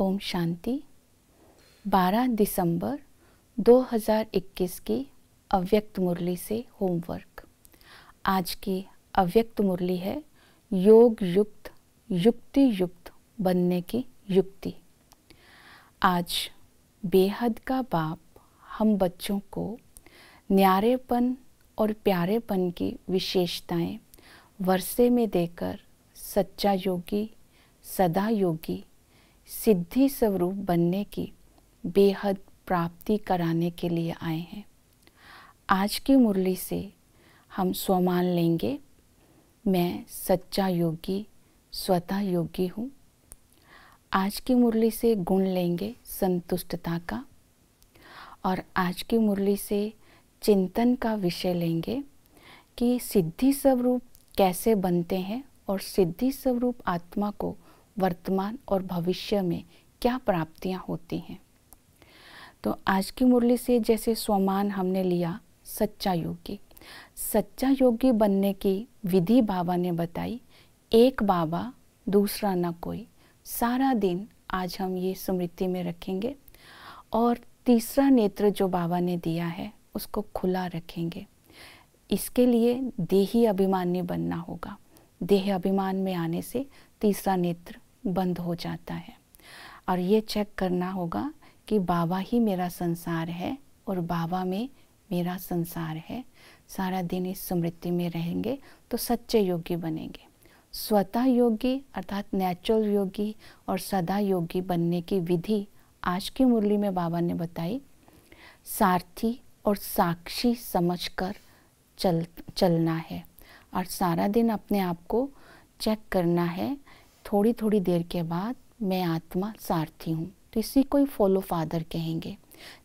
ओम शांति 12 दिसंबर 2021 की अव्यक्त मुरली से होमवर्क आज की अव्यक्त मुरली है योग युक्त युक्ति युक्त बनने की युक्ति आज बेहद का बाप हम बच्चों को न्यारेपन और प्यारेपन की विशेषताएं वर्षे में देकर सच्चा योगी सदा योगी सिद्धि स्वरूप बनने की बेहद प्राप्ति कराने के लिए आए हैं आज की मुरली से हम स्वमान लेंगे मैं सच्चा योगी स्वतः योगी हूँ आज की मुरली से गुण लेंगे संतुष्टता का और आज की मुरली से चिंतन का विषय लेंगे कि सिद्धि स्वरूप कैसे बनते हैं और सिद्धि स्वरूप आत्मा को वर्तमान और भविष्य में क्या प्राप्तियां होती हैं तो आज की मुरली से जैसे स्वमान हमने लिया सच्चा योगी सच्चा योगी बनने की विधि बाबा ने बताई एक बाबा दूसरा ना कोई सारा दिन आज हम ये स्मृति में रखेंगे और तीसरा नेत्र जो बाबा ने दिया है उसको खुला रखेंगे इसके लिए देही अभिमानी बनना होगा देह अभिमान में आने से तीसरा नेत्र बंद हो जाता है और ये चेक करना होगा कि बाबा ही मेरा संसार है और बाबा में मेरा संसार है सारा दिन इस स्मृति में रहेंगे तो सच्चे योगी बनेंगे स्वतः योगी अर्थात नेचुरल योगी और सदा योगी बनने की विधि आज की मुरली में बाबा ने बताई सारथी और साक्षी समझकर चल चलना है और सारा दिन अपने आप को चेक करना है थोड़ी थोड़ी देर के बाद मैं आत्मा सारथी हूँ तो इसी को ही फॉलो फादर कहेंगे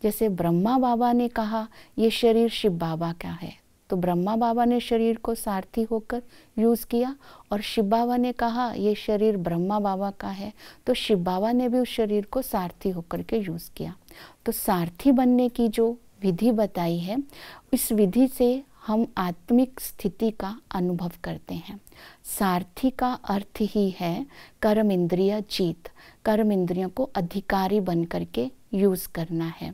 जैसे ब्रह्मा बाबा ने कहा ये शरीर शिव बाबा का है तो ब्रह्मा बाबा ने शरीर को सारथी होकर यूज़ किया और शिव बाबा ने कहा ये शरीर ब्रह्मा बाबा का है तो शिव बाबा ने भी उस शरीर को सारथी होकर के यूज़ किया तो सारथी बनने की जो विधि बताई है इस विधि से हम आत्मिक स्थिति का अनुभव करते हैं सारथी का अर्थ ही है कर्म इंद्रिय जीत कर्म इंद्रियों को अधिकारी बन करके यूज़ करना है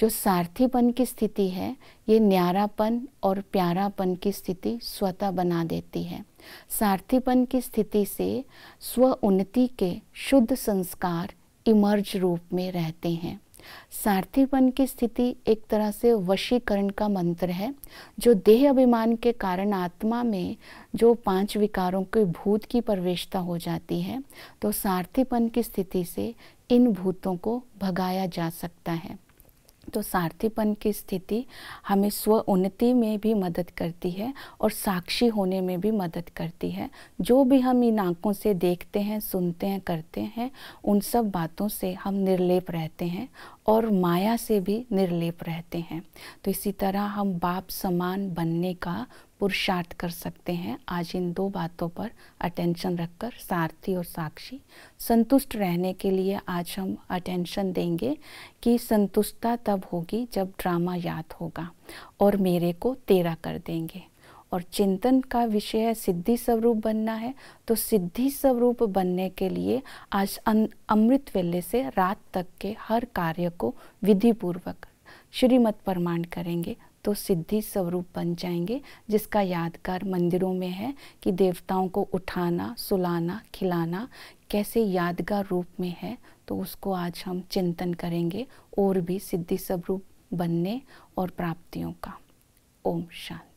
जो सारथीपन की स्थिति है ये न्यारापन और प्यारापन की स्थिति स्वतः बना देती है सारथीपन की स्थिति से स्व उन्नति के शुद्ध संस्कार इमर्ज रूप में रहते हैं सारथीपन की स्थिति एक तरह से वशीकरण का मंत्र है जो देह अभिमान के कारण आत्मा में जो पांच विकारों के भूत की प्रवेशता हो जाती है तो सारथीपन की स्थिति से इन भूतों को भगाया जा सकता है तो सार्थीपन की स्थिति हमें स्व उन्नति में भी मदद करती है और साक्षी होने में भी मदद करती है जो भी हम इन आँखों से देखते हैं सुनते हैं करते हैं उन सब बातों से हम निर्लेप रहते हैं और माया से भी निर्लेप रहते हैं तो इसी तरह हम बाप समान बनने का पुरुषार्थ कर सकते हैं आज इन दो बातों पर अटेंशन रखकर सारथी और साक्षी संतुष्ट रहने के लिए आज हम अटेंशन देंगे कि संतुष्टता तब होगी जब ड्रामा याद होगा और मेरे को तेरा कर देंगे और चिंतन का विषय है सिद्धि स्वरूप बनना है तो सिद्धि स्वरूप बनने के लिए आज अमृत वेले से रात तक के हर कार्य को विधिपूर्वक श्रीमत प्रमाण करेंगे तो सिद्धि स्वरूप बन जाएंगे जिसका यादगार मंदिरों में है कि देवताओं को उठाना सुलाना खिलाना कैसे यादगार रूप में है तो उसको आज हम चिंतन करेंगे और भी सिद्धि स्वरूप बनने और प्राप्तियों का ओम शांति